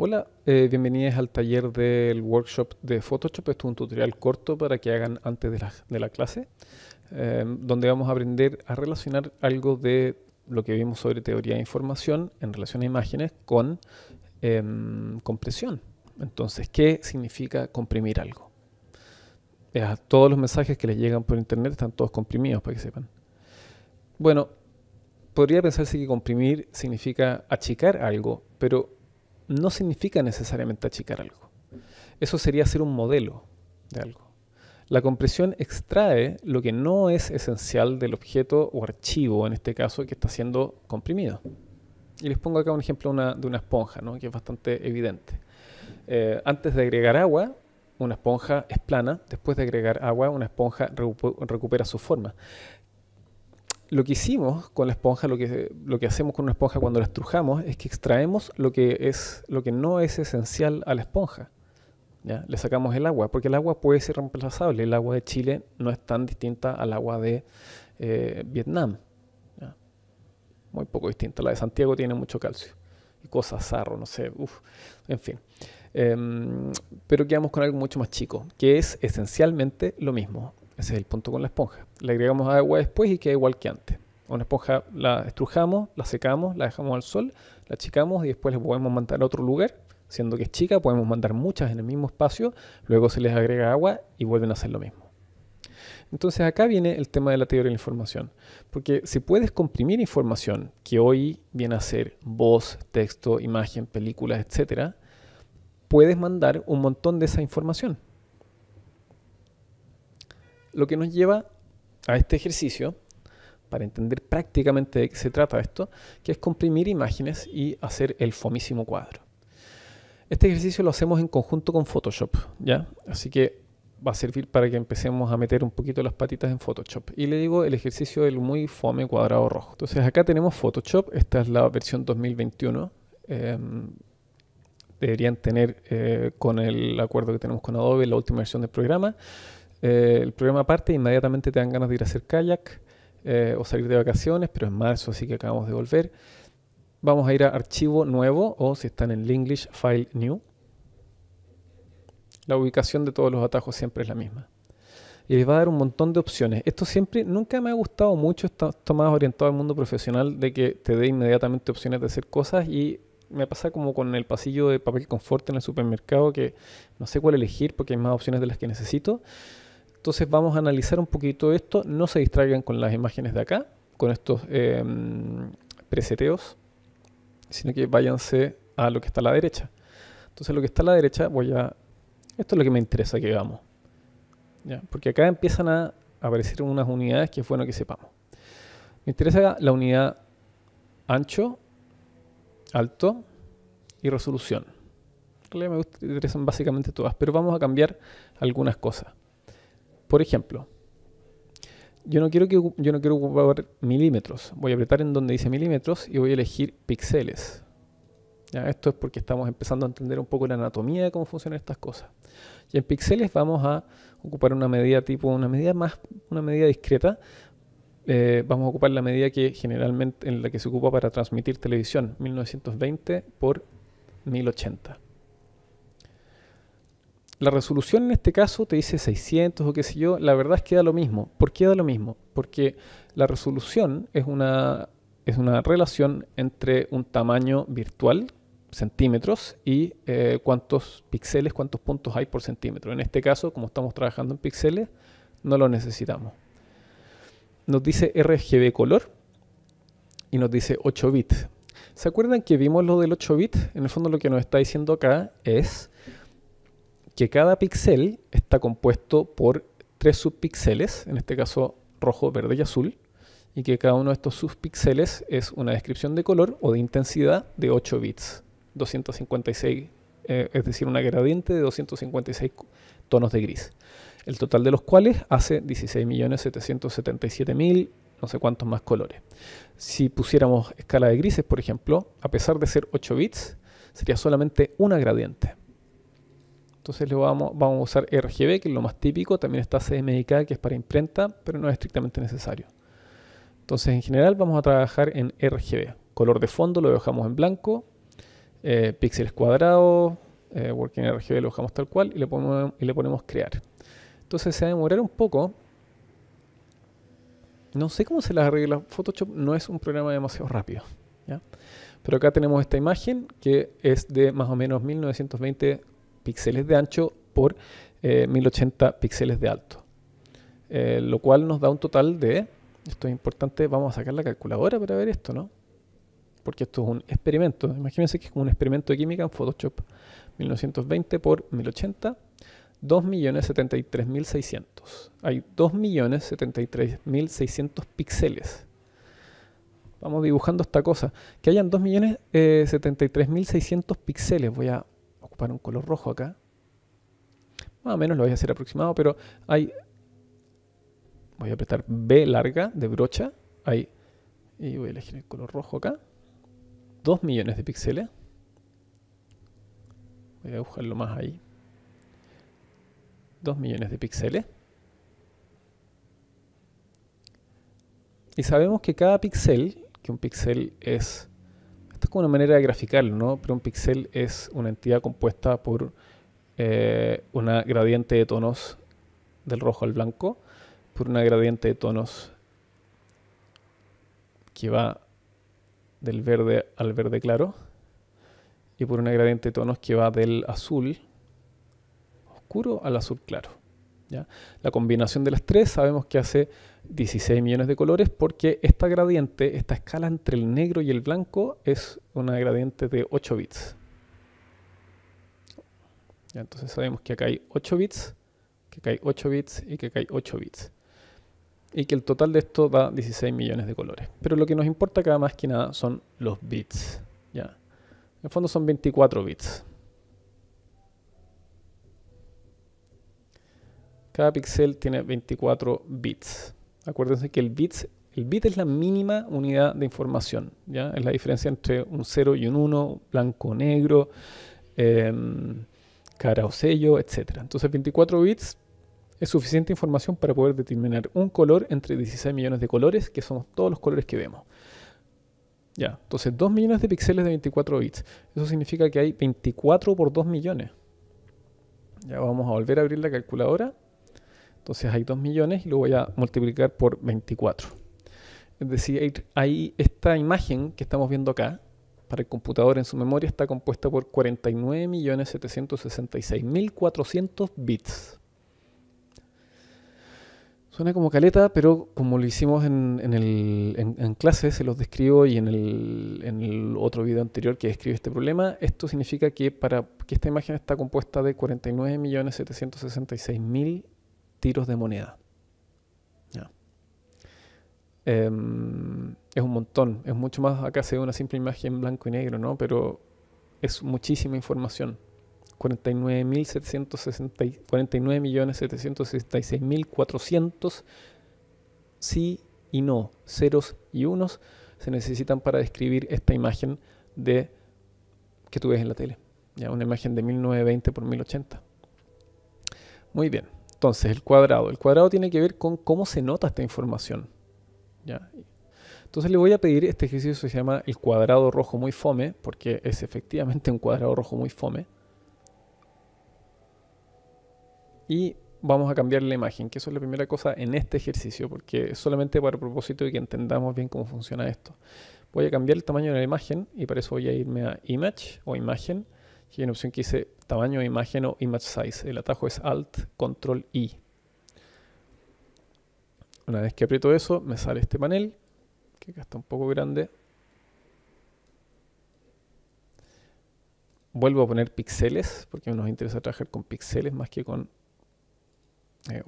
Hola, eh, bienvenidos al taller del workshop de Photoshop. Esto es un tutorial corto para que hagan antes de la, de clase, eh, donde vamos a aprender a relacionar algo de lo que vimos sobre teoría de información en relación a imágenes con em, compresión. Entonces, ¿qué significa comprimir algo? todos los mensajes que les llegan por internet están todos comprimidos, para que sepan. Bueno, podría pensarse que comprimir significa achicar algo, pero no significa necesariamente achicar algo. Eso sería hacer un modelo de algo. La compresión extrae lo que no es esencial del objeto o archivo, en este caso, que está siendo comprimido. Y les pongo acá un ejemplo de una esponja, ¿no? que es bastante evidente. Eh, antes de agregar agua, una esponja es plana, después de agregar agua, una esponja recupera su forma lo que hicimos con la esponja, lo que, lo que hacemos con una esponja cuando la estrujamos, es que extraemos lo que, es, lo que no es esencial a la esponja. Le sacamos el agua, porque el agua puede ser reemplazable. El agua de Chile no es tan distinta al agua de eh, Vietnam. Muy poco distinta. La de Santiago tiene mucho calcio. Y cosas, sarro, no sé. Uf. En fin. Em, pero quedamos con algo mucho más chico, que es esencialmente lo mismo ese es el punto con la esponja. Le agregamos agua después y queda igual que antes. Una esponja la estrujamos, la secamos, la dejamos al sol, la achicamos y después la podemos mandar a otro lugar. Siendo que es chica, podemos mandar muchas en el mismo espacio, luego se les agrega agua y vuelven a hacer lo mismo. Entonces acá viene el tema de la teoría de la información, porque si puedes comprimir información que hoy viene a ser voz, texto, imagen, películas, etc., puedes mandar un montón de esa información lo que nos lleva a este ejercicio, para entender prácticamente de qué se trata esto, que es comprimir imágenes y hacer el fomísimo cuadro. Este ejercicio lo hacemos en conjunto con Photoshop, ¿ya? Así que va a servir para que empecemos a meter un poquito las patitas en Photoshop. Y le digo el ejercicio del muy fome cuadrado rojo. Entonces acá tenemos Photoshop, esta es la versión 2021. Em, deberían tener eh, con el acuerdo que tenemos con Adobe la última versión del programa. Eh, el programa parte, inmediatamente te dan ganas de ir a hacer kayak eh, o salir de vacaciones, pero es marzo, así que acabamos de volver. Vamos a ir a archivo nuevo o si están en English, file new. La ubicación de todos los atajos siempre es la misma. Y les va a dar un montón de opciones. Esto siempre, nunca me ha gustado mucho, esto más orientado al mundo profesional, de que te dé inmediatamente opciones de hacer cosas y me pasa como con el pasillo de papel confort en el supermercado, que no sé cuál elegir porque hay más opciones de las que necesito. Entonces vamos a analizar un poquito esto. No se distraigan con las imágenes de acá, con estos eh, preseteos, sino que váyanse a lo que está a la derecha. Entonces lo que está a la derecha voy a... Esto es lo que me interesa que veamos, ¿Ya? Porque acá empiezan a aparecer unas unidades que es bueno que sepamos. Me interesa la unidad ancho, alto y resolución. me interesan básicamente todas, pero vamos a cambiar algunas cosas. Por ejemplo, yo no quiero, que, yo no quiero ocupar milímetros. Voy a apretar en donde dice milímetros y voy a elegir píxeles. Esto es porque estamos empezando a entender un poco la anatomía de cómo funcionan estas cosas. Y en píxeles vamos a ocupar una medida tipo, una medida más, una medida discreta. Eh, vamos a ocupar la medida que generalmente en la que se ocupa para transmitir televisión, 1920 por 1080. La resolución en este caso te dice 600 o qué sé yo, la verdad es que da lo mismo. ¿Por qué da lo mismo? Porque la resolución es una, es una relación entre un tamaño virtual, centímetros, y eh, cuántos píxeles, cuántos puntos hay por centímetro. En este caso, como estamos trabajando en píxeles, no lo necesitamos. Nos dice RGB color y nos dice 8 bits. ¿Se acuerdan que vimos lo del 8 bits? En el fondo lo que nos está diciendo acá es que cada píxel está compuesto por tres subpíxeles, en este caso rojo, verde y azul, y que cada uno de estos subpíxeles es una descripción de color o de intensidad de 8 bits, 256, eh, es decir, una gradiente de 256 tonos de gris, el total de los cuales hace 16.777.000 no sé cuántos más colores. Si pusiéramos escala de grises, por ejemplo, a pesar de ser 8 bits, sería solamente una gradiente. Entonces vamos, a usar RGB, que es lo más típico. También está CMYK, que es para imprenta, pero no es estrictamente necesario. Entonces en general vamos a trabajar en RGB. Color de fondo lo dejamos en blanco. Eh, píxeles cuadrados, eh, Working RGB lo dejamos tal cual y le, ponemos, crear. Entonces se va a demorar un poco. No sé cómo se las arregla. Photoshop no es un programa demasiado rápido. Pero acá tenemos esta imagen que es de más o menos 1920 píxeles de ancho por 1080 eh, píxeles de alto. Eh, lo cual nos da un total de, esto es importante, vamos a sacar la calculadora para ver esto, ¿no? Porque esto es un experimento. Imagínense que es como un experimento de química en Photoshop. 1920 por 1080, 2.073.600. Hay 2.073.600 píxeles. Vamos dibujando esta cosa. Que hayan 2.073.600 eh, píxeles. Voy a para un color rojo acá. Más o menos lo voy a hacer aproximado, pero hay... Voy a apretar B larga de brocha. Ahí. Y voy a elegir el color rojo acá. 2 millones de píxeles. Voy a dibujarlo más ahí. 2 millones de píxeles. Y sabemos que cada píxel, que un píxel es esto es como una manera de graficarlo, ¿no? Pero un píxel es una entidad compuesta por eh, una gradiente de tonos del rojo al blanco, por una gradiente de tonos que va del verde al verde claro, y por una gradiente de tonos que va del azul oscuro al azul claro. ¿ya? La combinación de las tres sabemos que hace 16 millones de colores porque esta gradiente, esta escala entre el negro y el blanco es una gradiente de 8 bits. Entonces sabemos que acá hay 8 bits, que acá hay 8 bits y que acá hay 8 bits. Y que el total de esto da 16 millones de colores. Pero lo que nos importa cada más que nada son los bits. ¿ya? En fondo son 24 bits. Cada píxel tiene 24 bits. Acuérdense que el bit es la mínima unidad de información, Es la diferencia entre un 0 y un 1, blanco, negro, em, cara o sello, etc. Entonces 24 bits es suficiente información para poder determinar un color entre 16 millones de colores, que son todos los colores que vemos. Ya, entonces 2 millones de píxeles de 24 bits. Eso significa que hay 24 por 2 millones. Ya vamos a volver a abrir la calculadora. Entonces hay 2 millones y lo voy a multiplicar por 24. Es decir, hay esta imagen que estamos viendo acá, para el computador en su memoria está compuesta por 49.766.400 bits. Suena como caleta, pero como lo hicimos en, clase, se los describo y en el, otro video anterior que describe este problema, esto significa que para que esta imagen está compuesta de 49.766.000 tiros de moneda. Em, es un montón, es mucho más, acá se ve una simple imagen blanco y negro, ¿no? Pero es muchísima información. 49.766.400 sí y no, ceros y unos se necesitan para describir esta imagen de que tú ves en la tele. Ya una imagen de 1920 por 1080. Muy bien. Entonces, el cuadrado. El cuadrado tiene que ver con cómo se nota esta información. Entonces le voy a pedir este ejercicio se llama el cuadrado rojo muy fome, porque es efectivamente un cuadrado rojo muy fome. Y vamos a cambiar la imagen, que eso es la primera cosa en este ejercicio, porque solamente para el propósito de que entendamos bien cómo funciona esto. Voy a cambiar el tamaño de la imagen y para eso voy a irme a Image o Imagen, y hay una opción que dice tamaño imagen o image size. El atajo es Alt, Control I. Una vez que aprieto eso, me sale este panel, que acá está un poco grande. Vuelvo a poner píxeles, porque nos interesa trabajar con píxeles más que con eh,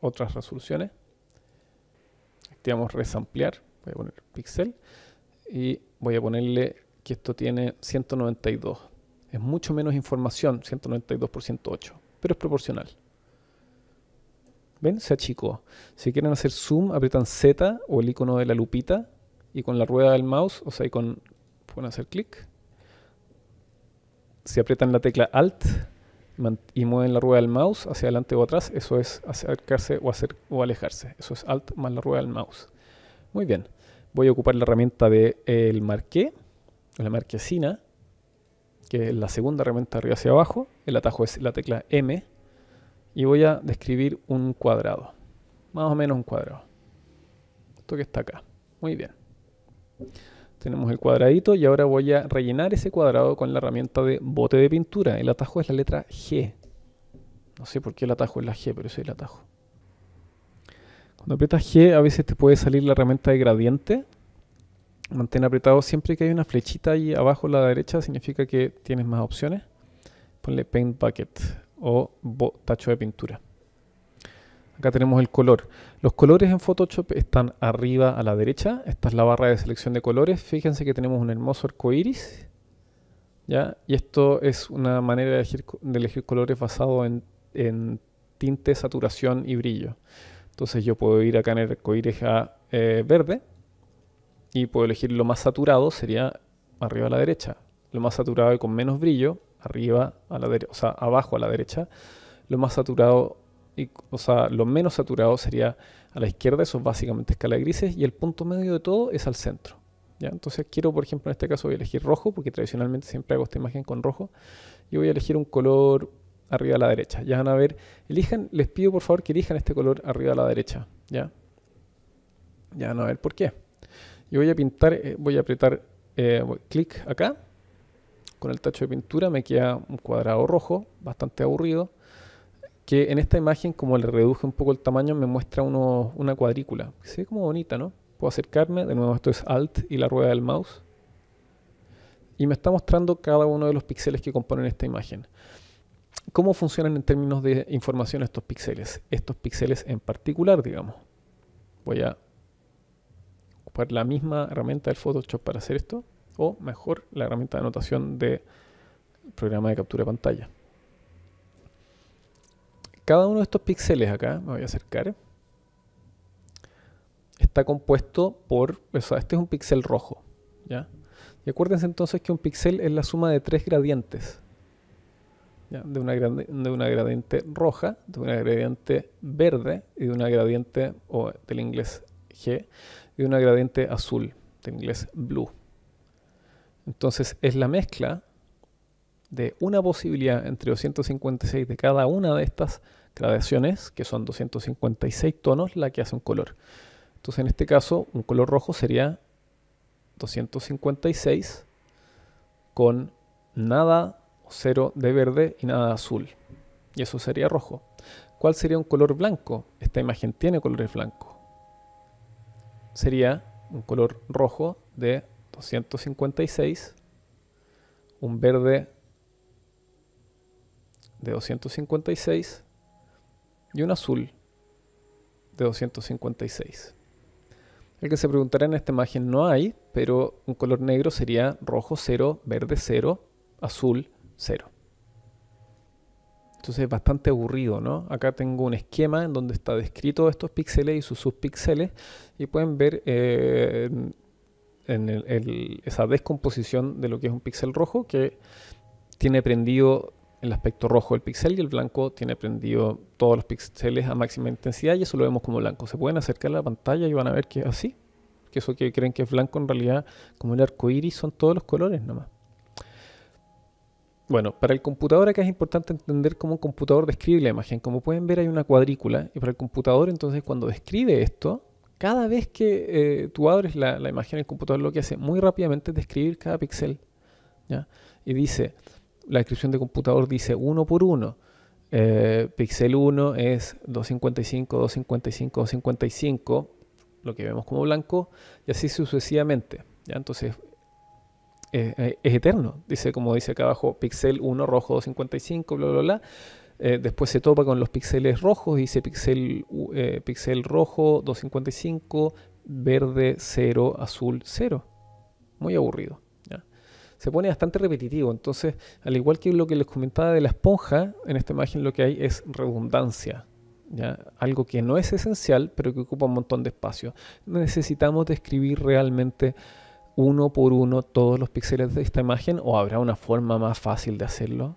otras resoluciones. Activamos este resamplear, voy a poner pixel. y voy a ponerle que esto tiene 192. Es mucho menos información, 192% 108, pero es proporcional. ¿Ven? Se achicó. Si quieren hacer zoom, aprietan Z o el icono de la lupita y con la rueda del mouse, o sea, y con, pueden hacer clic. Si aprietan la tecla Alt y mueven la rueda del mouse hacia adelante o atrás, eso es acercarse o, hacer, o alejarse. Eso es Alt más la rueda del mouse. Muy bien. Voy a ocupar la herramienta del de, marqué, la marquesina, que es la segunda herramienta arriba hacia abajo. El atajo es la tecla M. Y voy a describir un cuadrado. Más o menos un cuadrado. Esto que está acá. Muy bien. Tenemos el cuadradito y ahora voy a rellenar ese cuadrado con la herramienta de bote de pintura. El atajo es la letra G. No sé por qué el atajo es la G, pero ese es el atajo. Cuando aprietas G a veces te puede salir la herramienta de gradiente, Mantén apretado siempre que hay una flechita ahí abajo a la derecha, significa que tienes más opciones. Ponle Paint Bucket o tacho de pintura. Acá tenemos el color. Los colores en Photoshop están arriba a la derecha. Esta es la barra de selección de colores. Fíjense que tenemos un hermoso arco iris. ¿ya? Y esto es una manera de elegir, colores basado en, tinte, saturación y brillo. Entonces yo puedo ir acá en el arco iris a eh, verde y puedo elegir lo más saturado, sería arriba a la derecha. Lo más saturado y con menos brillo, arriba a la derecha, abajo a la derecha. Lo más saturado, y, o lo menos saturado sería a la izquierda, eso es básicamente escala grises, y el punto medio de todo es al centro. ¿ya? Entonces quiero, por ejemplo, en este caso voy a elegir rojo, porque tradicionalmente siempre hago esta imagen con rojo, y voy a elegir un color arriba a la derecha. Ya van a ver, elijan, les pido por favor que elijan este color arriba a la derecha, ¿ya? Ya van a ver por qué. Y voy a pintar, eh, voy a apretar eh, clic acá. Con el tacho de pintura me queda un cuadrado rojo, bastante aburrido. Que en esta imagen, como le reduje un poco el tamaño, me muestra uno, una cuadrícula. se ve como bonita, ¿no? Puedo acercarme, de nuevo esto es Alt y la rueda del mouse. Y me está mostrando cada uno de los píxeles que componen esta imagen. ¿Cómo funcionan en términos de información estos píxeles? Estos píxeles en particular, digamos. Voy a la misma herramienta del Photoshop para hacer esto, o mejor, la herramienta de anotación del programa de captura de pantalla. Cada uno de estos píxeles acá, me voy a acercar, está compuesto por, o sea, este es un píxel rojo, ¿ya? Y acuérdense entonces que un píxel es la suma de tres gradientes, De, una de una gradiente roja, de una gradiente verde y de una gradiente, o del inglés y una gradiente azul, de inglés blue. Entonces es la mezcla de una posibilidad entre 256 de cada una de estas gradaciones, que son 256 tonos, la que hace un color. Entonces en este caso un color rojo sería 256 con nada o cero de verde y nada azul. Y eso sería rojo. ¿Cuál sería un color blanco? Esta imagen tiene colores blancos sería un color rojo de 256, un verde de 256 y un azul de 256. El que se preguntará en esta imagen no hay, pero un color negro sería rojo 0, verde 0, azul 0. Entonces es bastante aburrido, ¿no? Acá tengo un esquema en donde está descrito estos píxeles y sus subpíxeles y pueden ver eh, en esa descomposición de lo que es un píxel rojo que tiene prendido el aspecto rojo del píxel y el blanco tiene prendido todos los píxeles a máxima intensidad y eso lo vemos como blanco. Se pueden acercar a la pantalla y van a ver que es así, que eso que creen que es blanco en realidad como el arco iris son todos los colores nomás. Bueno, para el computador acá es importante entender cómo un computador describe la imagen. Como pueden ver hay una cuadrícula y para el computador entonces cuando describe esto, cada vez que eh, tú abres la, imagen el computador lo que hace muy rápidamente es describir cada píxel. Y dice, la descripción de computador dice uno por uno. Eh, píxel pixel 1 es 255, 255, 255, lo que vemos como blanco, y así sucesivamente. ¿ya? Entonces, eh, eh, es, eterno. Dice, como dice acá abajo, pixel 1 rojo 255, bla, bla, bla. Eh, después se topa con los píxeles rojos, dice pixel, pixel rojo 255, verde 0, azul 0. Muy aburrido. Se pone bastante repetitivo. Entonces, al igual que lo que les comentaba de la esponja, en esta imagen lo que hay es redundancia. ¿ya? Algo que no es esencial, pero que ocupa un montón de espacio. Necesitamos describir realmente uno por uno todos los píxeles de esta imagen o habrá una forma más fácil de hacerlo?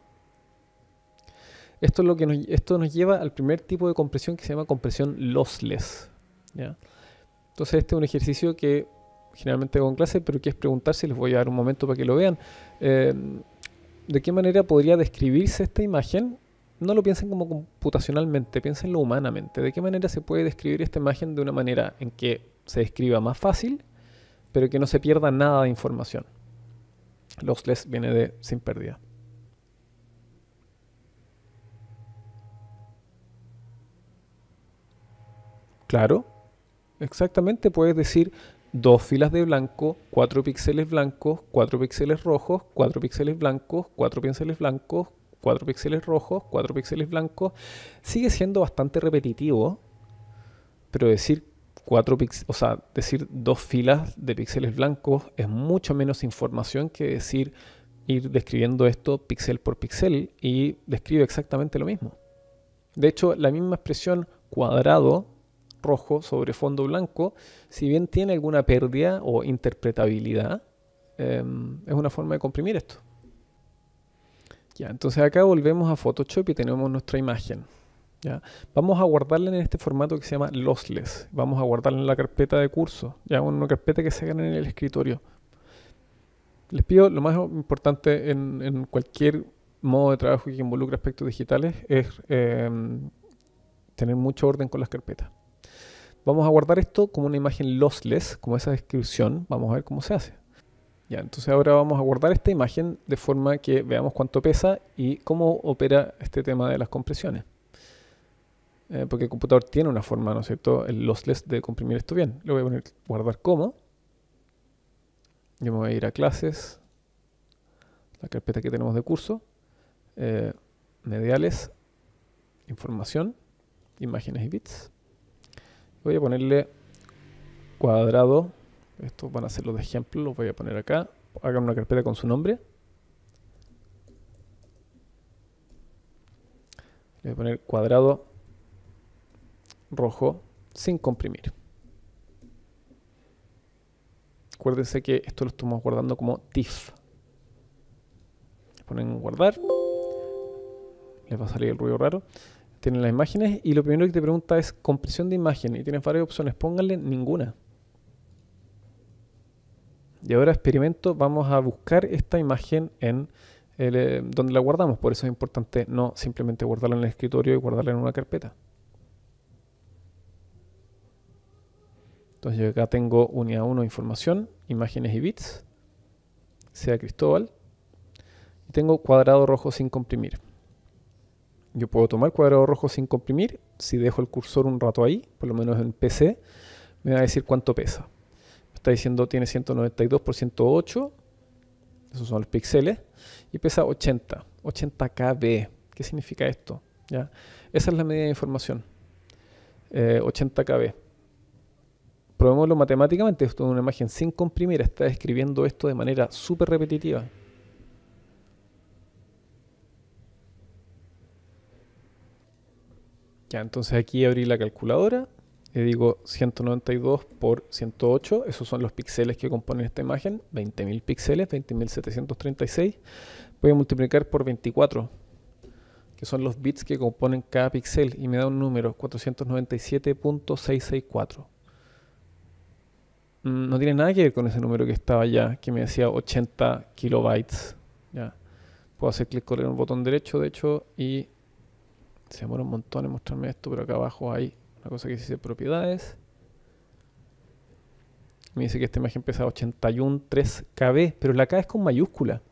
Esto, es lo que nos, esto nos lleva al primer tipo de compresión que se llama compresión lossless. ¿ya? Entonces este es un ejercicio que generalmente hago en clase, pero que es si les voy a dar un momento para que lo vean, em, ¿de qué manera podría describirse esta imagen? No lo piensen como computacionalmente, piénsenlo humanamente. ¿De qué manera se puede describir esta imagen de una manera en que se describa más fácil pero que no se pierda nada de información. Lossless viene de sin pérdida. Claro, exactamente puedes decir dos filas de blanco, cuatro píxeles blancos, cuatro píxeles rojos, cuatro píxeles blancos, cuatro píxeles blancos, cuatro píxeles rojos, cuatro píxeles blancos. Sigue siendo bastante repetitivo, pero decir cuatro o sea, decir dos filas de píxeles blancos es mucho menos información que decir ir describiendo esto píxel por píxel y describe exactamente lo mismo. De hecho, la misma expresión cuadrado rojo sobre fondo blanco, si bien tiene alguna pérdida o interpretabilidad, em, es una forma de comprimir esto. Ya, entonces acá volvemos a Photoshop y tenemos nuestra imagen. Vamos a guardarla en este formato que se llama lossless. Vamos a guardarla en la carpeta de curso, ya una carpeta que se hagan en el escritorio. Les pido lo más importante en, cualquier modo de trabajo que involucre aspectos digitales es em, tener mucho orden con las carpetas. Vamos a guardar esto como una imagen lossless, como esa descripción. Vamos a ver cómo se hace. Ya, entonces ahora vamos a guardar esta imagen de forma que veamos cuánto pesa y cómo opera este tema de las compresiones. Eh, porque el computador tiene una forma, ¿no es cierto?, el lossless de comprimir esto bien. Le voy a poner guardar como. Yo me voy a ir a clases, la carpeta que tenemos de curso, eh, mediales, información, imágenes y bits. Voy a ponerle cuadrado, estos van a ser los de ejemplo, los voy a poner acá. Hagan una carpeta con su nombre. Le voy a poner cuadrado rojo sin comprimir. Acuérdense que esto lo estamos guardando como TIFF. Ponen guardar. Les va a salir el ruido raro. Tienen las imágenes y lo primero que te pregunta es compresión de imagen y tienes varias opciones. Pónganle ninguna. Y ahora experimento, vamos a buscar esta imagen en eh, donde la guardamos. Por eso es importante no simplemente guardarla en el escritorio y guardarla en una carpeta. Entonces yo acá tengo unidad 1 información, imágenes y bits, sea Cristóbal. Y tengo cuadrado rojo sin comprimir. Yo puedo tomar cuadrado rojo sin comprimir. Si dejo el cursor un rato ahí, por lo menos en PC, me va a decir cuánto pesa. Me está diciendo tiene 192 por 108. Esos son los píxeles. Y pesa 80. 80 KB. ¿Qué significa esto? ¿Ya? Esa es la medida de información. 80 eh, KB probémoslo matemáticamente, esto es una imagen sin comprimir, está describiendo esto de manera súper repetitiva. Ya, entonces aquí abrí la calculadora, le digo 192 por 108, esos son los píxeles que componen esta imagen, 20.000 píxeles, 20.736, voy a multiplicar por 24, que son los bits que componen cada píxel, y me da un número, 497.664. Mm, no tiene nada que ver con ese número que estaba allá, que me decía 80 kilobytes. Puedo hacer clic con el botón derecho, de hecho, y se demora un montón en mostrarme esto, pero acá abajo hay una cosa que dice propiedades. Me dice que esta imagen pesa 81.3 KB, pero la K es con mayúscula.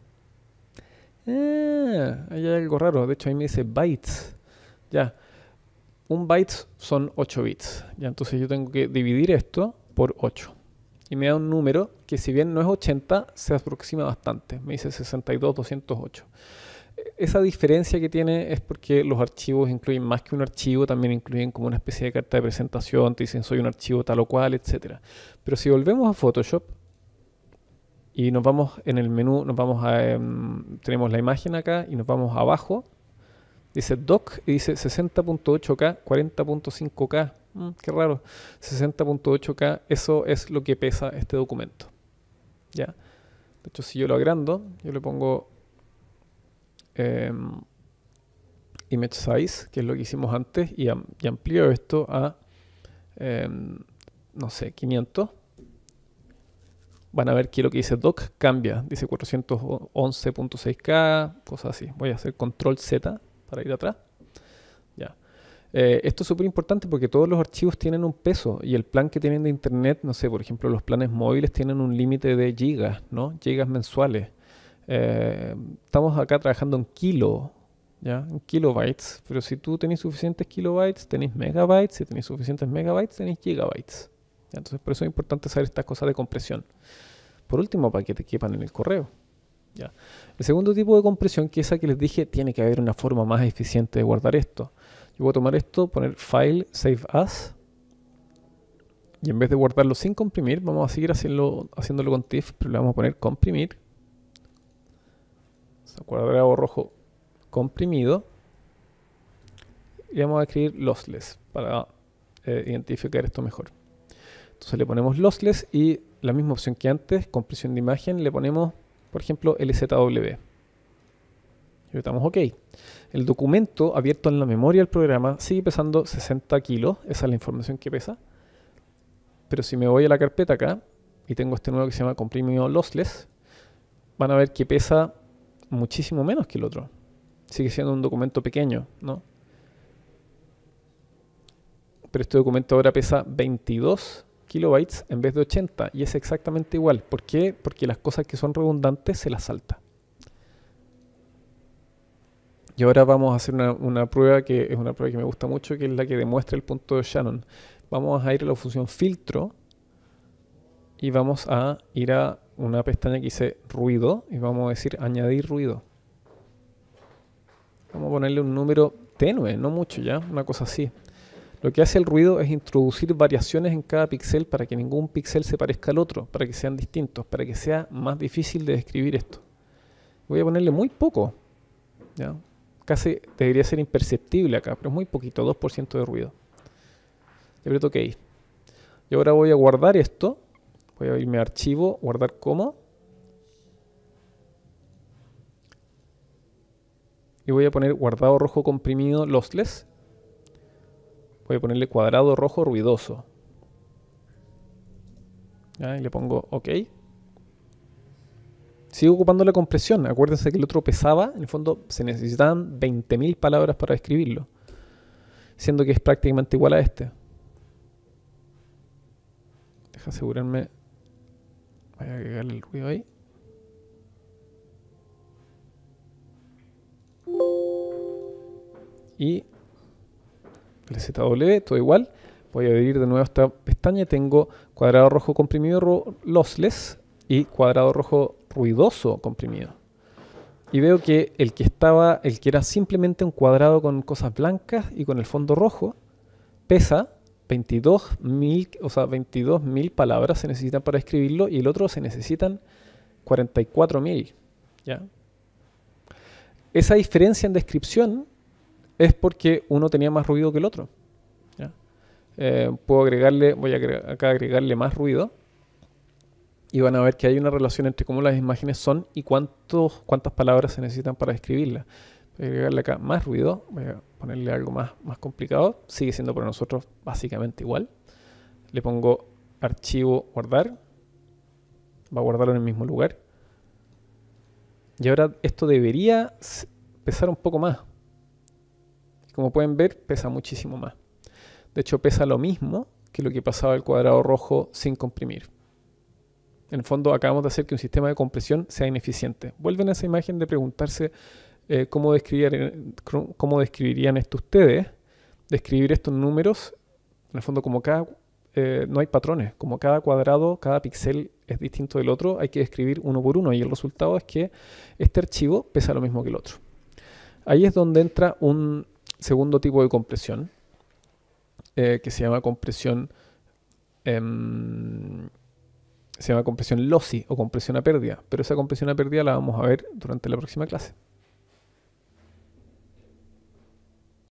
Ah, ahí hay algo raro. De hecho, ahí me dice bytes. Ya. Un byte son 8 bits. Ya, entonces yo tengo que dividir esto por 8 y me da un número que si bien no es 80, se aproxima bastante. Me dice 62 208 e-, Esa diferencia que tiene es porque los archivos incluyen más que un archivo, también incluyen como una especie de carta de presentación, te dicen soy un archivo tal o cual, etcétera Pero si volvemos a Photoshop y nos vamos en el menú, nos vamos a, em, tenemos la imagen acá y nos vamos abajo, dice doc y dice 60.8K, 40.5K, Mm, qué raro. 60.8K, eso es lo que pesa este documento. ¿Ya? De hecho, si yo lo agrando, yo le pongo em, image size, que es lo que hicimos antes, y, amplío esto a, em, no sé, 500. Van a ver que lo que dice doc cambia. Dice 411.6K, cosas así. Voy a hacer control Z para ir atrás. Eh, esto es súper importante porque todos los archivos tienen un peso y el plan que tienen de Internet, no sé, por ejemplo, los planes móviles tienen un límite de gigas, ¿no? Gigas mensuales. Eh, estamos acá trabajando en kilo, ¿ya? En kilobytes, pero si tú tenés suficientes kilobytes, tenés megabytes, si tenés suficientes megabytes, tenés gigabytes. Entonces, por eso es importante saber estas cosas de compresión. Por último, para que te quepan en el correo. ¿ya? El segundo tipo de compresión, que esa que les dije, tiene que haber una forma más eficiente de guardar esto. Y voy a tomar esto, poner File, Save As. Y en vez de guardarlo sin comprimir, vamos a seguir haciéndolo con TIFF, pero le vamos a poner comprimir. Se guardar cuadrado rojo comprimido. Y vamos a escribir lossless para eh, identificar esto mejor. Entonces le ponemos lossless y la misma opción que antes, compresión de imagen, le ponemos, por ejemplo, LZW. Y OK. El documento abierto en la memoria del programa sigue pesando 60 kilos, esa es la información que pesa. Pero si me voy a la carpeta acá y tengo este nuevo que se llama comprimido lossless, van a ver que pesa muchísimo menos que el otro. Sigue siendo un documento pequeño, ¿no? Pero este documento ahora pesa 22 kilobytes en vez de 80 y es exactamente igual. ¿Por qué? Porque las cosas que son redundantes se las salta. Y ahora vamos a hacer una, prueba que es una prueba que me gusta mucho, que es la que demuestra el punto de Shannon. Vamos a ir a la función filtro y vamos a ir a una pestaña que dice ruido y vamos a decir añadir ruido. Vamos a ponerle un número tenue, no mucho ya, una cosa así. Lo que hace el ruido es introducir variaciones en cada píxel para que ningún píxel se parezca al otro, para que sean distintos, para que sea más difícil de describir esto. Voy a ponerle muy poco, ¿ya? casi debería ser imperceptible acá, pero es muy poquito, 2% de ruido. Le aprieto OK. Y ahora voy a guardar esto. Voy a irme a archivo, guardar como. Y voy a poner guardado rojo comprimido lossless. Voy a ponerle cuadrado rojo ruidoso. le pongo OK. Sigo ocupando la compresión. Acuérdense que el otro pesaba, en el fondo se necesitaban 20.000 palabras para describirlo, siendo que es prácticamente igual a este. Deja asegurarme. Voy a agregarle el ruido ahí. Y el ZW, todo igual. Voy a abrir de nuevo esta pestaña. Tengo cuadrado rojo comprimido lossless y cuadrado rojo ruidoso comprimido. Y veo que el que estaba, el que era simplemente un cuadrado con cosas blancas y con el fondo rojo, pesa 22.000, o sea, 22.000 palabras se necesitan para escribirlo y el otro se necesitan 44.000, ¿ya? Esa diferencia en descripción es porque uno tenía más ruido que el otro. Eh, puedo agregarle, voy a acá agregarle más ruido y van a ver que hay una relación entre cómo las imágenes son y cuántos, cuántas palabras se necesitan para describirlas. Voy a agregarle acá más ruido, voy a ponerle algo más, más complicado. Sigue siendo para nosotros básicamente igual. Le pongo archivo guardar. Va a guardarlo en el mismo lugar. Y ahora esto debería pesar un poco más. Como pueden ver, pesa muchísimo más. De hecho, pesa lo mismo que lo que pasaba el cuadrado rojo sin comprimir. En el fondo acabamos de hacer que un sistema de compresión sea ineficiente. Vuelven a esa imagen de preguntarse eh, cómo, describir, eh, cómo, describirían esto ustedes. Describir estos números, en el fondo como cada, eh, no hay patrones, como cada cuadrado, cada píxel es distinto del otro, hay que describir uno por uno y el resultado es que este archivo pesa lo mismo que el otro. Ahí es donde entra un segundo tipo de compresión, que se llama compresión em, se llama compresión lossy o compresión a pérdida, pero esa compresión a pérdida la vamos a ver durante la próxima clase.